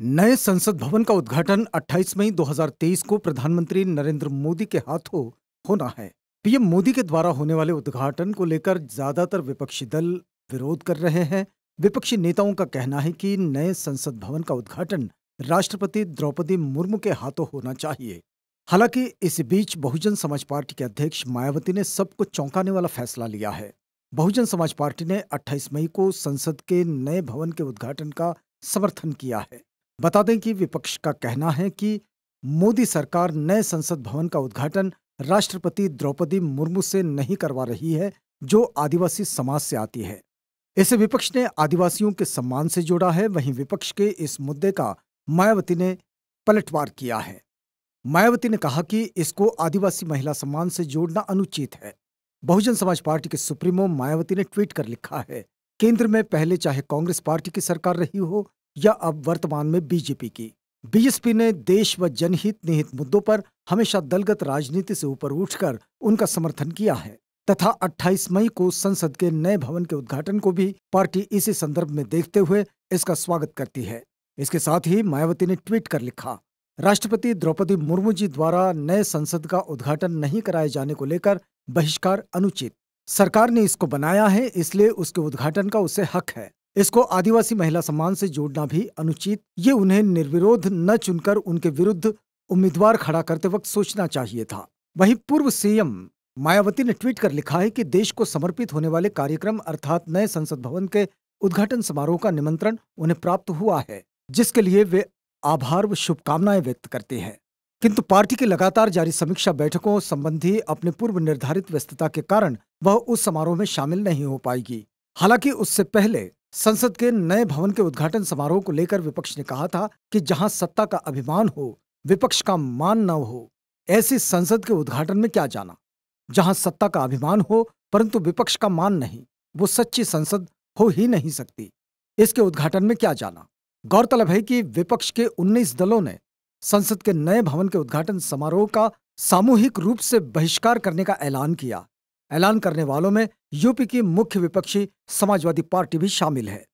नए संसद भवन का उद्घाटन 28 मई 2023 को प्रधानमंत्री नरेंद्र मोदी के हाथों होना है पीएम मोदी के द्वारा होने वाले उद्घाटन को लेकर ज्यादातर विपक्षी दल विरोध कर रहे हैं विपक्षी नेताओं का कहना है कि नए संसद भवन का उद्घाटन राष्ट्रपति द्रौपदी मुर्मू के हाथों होना चाहिए हालांकि इस बीच बहुजन समाज पार्टी के अध्यक्ष मायावती ने सबको चौंकाने वाला फैसला लिया है बहुजन समाज पार्टी ने 28 मई को संसद के नए भवन के उद्घाटन का समर्थन किया है बता दें कि विपक्ष का कहना है कि मोदी सरकार नए संसद भवन का उद्घाटन राष्ट्रपति द्रौपदी मुर्मू से नहीं करवा रही है जो आदिवासी समाज से आती है इसे विपक्ष ने आदिवासियों के सम्मान से जोड़ा है वहीं विपक्ष के इस मुद्दे का मायावती ने पलटवार किया है मायावती ने कहा कि इसको आदिवासी महिला सम्मान से जोड़ना अनुचित है बहुजन समाज पार्टी के सुप्रीमो मायावती ने ट्वीट कर लिखा है केंद्र में पहले चाहे कांग्रेस पार्टी की सरकार रही हो या अब वर्तमान में बीजेपी की बीएसपी ने देश व जनहित निहित मुद्दों पर हमेशा दलगत राजनीति से ऊपर उठकर उनका समर्थन किया है तथा 28 मई को संसद के नए भवन के उद्घाटन को भी पार्टी इसी संदर्भ में देखते हुए इसका स्वागत करती है इसके साथ ही मायावती ने ट्वीट कर लिखा राष्ट्रपति द्रौपदी मुर्मू जी द्वारा नए संसद का उद्घाटन नहीं कराए जाने को लेकर बहिष्कार अनुचित सरकार ने इसको बनाया है इसलिए उसके उद्घाटन का उसे हक है इसको आदिवासी महिला सम्मान से जोड़ना भी अनुचित ये उन्हें निर्विरोध न चुनकर उनके विरुद्ध उम्मीदवार खड़ा करते वक्त सोचना चाहिए था वहीं पूर्व सीएम मायावती ने ट्वीट कर लिखा है कि देश को समर्पित होने वाले कार्यक्रम अर्थात नए संसद भवन के उद्घाटन समारोह का निमंत्रण उन्हें प्राप्त हुआ है जिसके लिए वे आभार व शुभकामनाएं व्यक्त करते हैं किंतु पार्टी की लगातार जारी समीक्षा बैठकों संबंधी अपने पूर्व निर्धारित व्यस्तता के कारण वह उस समारोह में शामिल नहीं हो पाएगी हालांकि उससे पहले संसद के नए भवन के उद्घाटन समारोह को लेकर विपक्ष ने कहा था कि जहां सत्ता का अभिमान हो विपक्ष का मान न हो ऐसी संसद के उद्घाटन में क्या जाना जहां सत्ता का अभिमान हो परंतु विपक्ष का मान नहीं वो सच्ची संसद हो ही नहीं सकती इसके उद्घाटन में क्या जाना गौरतलब है कि विपक्ष के 19 दलों ने संसद के नए भवन के उद्घाटन समारोह का सामूहिक रूप से बहिष्कार करने का ऐलान किया ऐलान करने वालों में यूपी की मुख्य विपक्षी समाजवादी पार्टी भी शामिल है